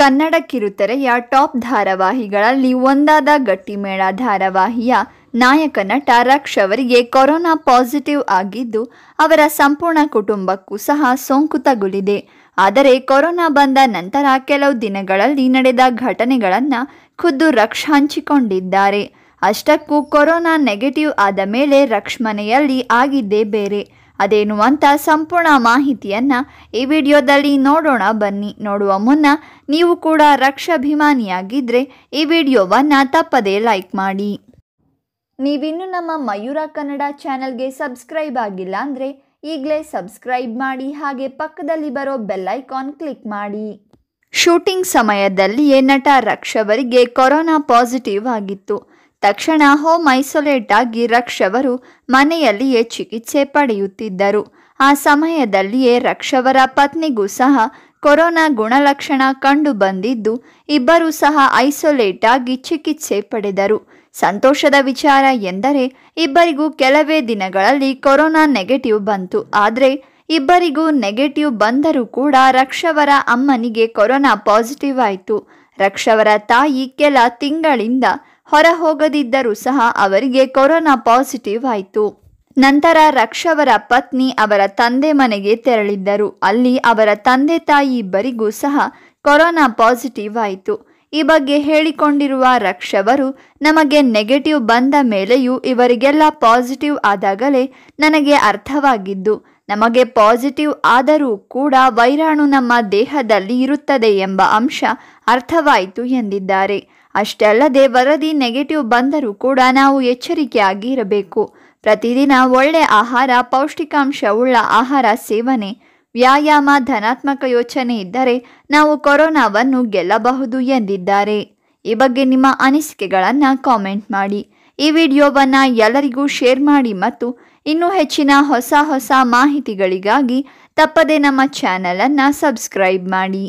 Kannada ಕಿರುತೆರೆಯ top ಧಾರಾವಾಹಿಗಳಲ್ಲಿ ಒಂದಾದ ಗಟ್ಟಿಮೇಳ ಧಾರಾವಾಹಿಯ ನಾಯಕ ನಟ ರಕ್ಷ್ ಅವರಿಗೆ ಕೊರೋನಾ ಪಾಸಿಟಿವ್ ಆಗಿದ್ದು ಅವರ ಸಂಪೂರ್ಣ ಕುಟುಂಬಕ್ಕೂ ಸಹ ಸೋಂಕು ತಗುಲಿದೆ ಆದರೆ ಕೊರೋನಾ ಬಂದ ನಂತರ ಕೆಲವು ದಿನಗಳಲ್ಲಿ ನಡೆದ ಘಟನೆಗಳನ್ನು ಖುದ್ದು ರಕ್ಷ್ ಹಂಚಿಕೊಂಡಿದ್ದಾರೆ ಅಷ್ಟಕ್ಕೂ ಕೊರೋನಾ ನೆಗೆಟಿವ್ ಆದ ಮೇಲೆ ರಕ್ಷ್ ಮನೆಯಲ್ಲಿ ಆಗಿದ್ದೇ ಬೇರೆ ಅದೇನು ಅಂತ ಸಂಪೂರ್ಣ ಮಾಹಿತಿಯನ್ನು ಈ ವಿಡಿಯೋದಲ್ಲಿ ನೋಡೋಣ ಬನ್ನಿ ನೋಡುವ ಮುನ್ನ ನೀವು ಕೂಡ ರಕ್ಷಾಭಿಮಾನಿಯಾಗಿದ್ದರೆ ಈ ವಿಡಿಯೋವನ್ನು ತಪ್ಪದೇ ಲೈಕ್ ಮಾಡಿ ನೀವಿನ್ನು ನಮ್ಮ ಮಯೂರ ಕನ್ನಡ ಚಾನಲ್ಗೆ ಸಬ್ಸ್ಕ್ರೈಬ್ ಆಗಿಲ್ಲ ಅಂದರೆ ಈಗಲೇ ಸಬ್ಸ್ಕ್ರೈಬ್ ಮಾಡಿ ಹಾಗೆ ಪಕ್ಕದಲ್ಲಿ ಬರೋ ಬೆಲ್ಲೈಕಾನ್ ಕ್ಲಿಕ್ ಮಾಡಿ ಶೂಟಿಂಗ್ ಸಮಯದಲ್ಲಿಯೇ ನಟ ರಕ್ಷವರಿಗೆ ಕೊರೋನಾ ಪಾಸಿಟಿವ್ ಆಗಿತ್ತು ತಕ್ಷಣ ಹೋಮ್ ಐಸೋಲೇಟ್ ಆಗಿ ರಕ್ಷ್ ಅವರು ಮನೆಯಲ್ಲಿಯೇ ಚಿಕಿತ್ಸೆ ಪಡೆಯುತ್ತಿದ್ದರು ಆ ಸಮಯದಲ್ಲಿಯೇ ರಕ್ಷವರ ಪತ್ನಿಗೂ ಸಹ ಕೊರೋನಾ ಗುಣಲಕ್ಷಣ ಕಂಡು ಬಂದಿದ್ದು ಇಬ್ಬರೂ ಸಹ ಐಸೋಲೇಟ್ ಆಗಿ ಚಿಕಿತ್ಸೆ ಪಡೆದರು ಸಂತೋಷದ ವಿಚಾರ ಎಂದರೆ ಇಬ್ಬರಿಗೂ ಕೆಲವೇ ದಿನಗಳಲ್ಲಿ ಕೊರೋನಾ ನೆಗೆಟಿವ್ ಬಂತು ಆದರೆ ಇಬ್ಬರಿಗೂ ನೆಗೆಟಿವ್ ಬಂದರೂ ಕೂಡ ರಕ್ಷವರ ಅಮ್ಮನಿಗೆ ಕೊರೋನಾ ಪಾಸಿಟಿವ್ ಆಯಿತು ರಕ್ಷವರ ತಾಯಿ ಕೆಲ ತಿಂಗಳಿಂದ ಹೊರ ಹೋಗದಿದ್ದರೂ ಸಹ ಅವರಿಗೆ ಕೊರೋನಾ ಪಾಸಿಟಿವ್ ಆಯಿತು ನಂತರ ರಕ್ಷವರ ಪತ್ನಿ ಅವರ ತಂದೆ ಮನೆಗೆ ತೆರಳಿದ್ದರು ಅಲ್ಲಿ ಅವರ ತಂದೆ ತಾಯಿ ಇಬ್ಬರಿಗೂ ಸಹ ಕೊರೋನಾ ಪಾಸಿಟಿವ್ ಆಯಿತು ಈ ಬಗ್ಗೆ ಹೇಳಿಕೊಂಡಿರುವ ರಕ್ಷವರು ನಮಗೆ ನೆಗೆಟಿವ್ ಬಂದ ಮೇಲೆಯೂ ಇವರಿಗೆಲ್ಲ ಪಾಸಿಟಿವ್ ಆದಾಗಲೇ ನನಗೆ ಅರ್ಥವಾಗಿದ್ದು ನಮಗೆ ಪಾಸಿಟಿವ್ ಆದರೂ ಕೂಡ ವೈರಾಣು ನಮ್ಮ ದೇಹದಲ್ಲಿ ಇರುತ್ತದೆ ಎಂಬ ಅಂಶ ಅರ್ಥವಾಯಿತು ಎಂದಿದ್ದಾರೆ ಅಷ್ಟಲ್ಲದೆ ವರದಿ ನೆಗೆಟಿವ್ ಬಂದರೂ ಕೂಡ ನಾವು ಎಚ್ಚರಿಕೆಯಾಗಿರಬೇಕು ಪ್ರತಿದಿನ ಒಳ್ಳೆ ಆಹಾರ ಪೌಷ್ಟಿಕಾಂಶವುಳ್ಳ ಆಹಾರ ಸೇವನೆ ವ್ಯಾಯಾಮ ಧನಾತ್ಮಕ ಯೋಚನೆ ಇದ್ದರೆ ನಾವು ಕೊರೋನಾವನ್ನು ಗೆಲ್ಲಬಹುದು ಎಂದಿದ್ದಾರೆ ಈ ಬಗ್ಗೆ ನಿಮ್ಮ ಅನಿಸಿಕೆಗಳನ್ನು ಕಾಮೆಂಟ್ ಮಾಡಿ ಈ ವಿಡಿಯೋವನ್ನು ಎಲ್ಲರಿಗೂ ಶೇರ್ ಮಾಡಿ ಮತ್ತು ಇನ್ನೂ ಹೆಚ್ಚಿನ ಹೊಸ ಹೊಸ ಮಾಹಿತಿಗಳಿಗಾಗಿ ತಪ್ಪದೇ ನಮ್ಮ ಚಾನಲನ್ನು ಸಬ್ಸ್ಕ್ರೈಬ್ ಮಾಡಿ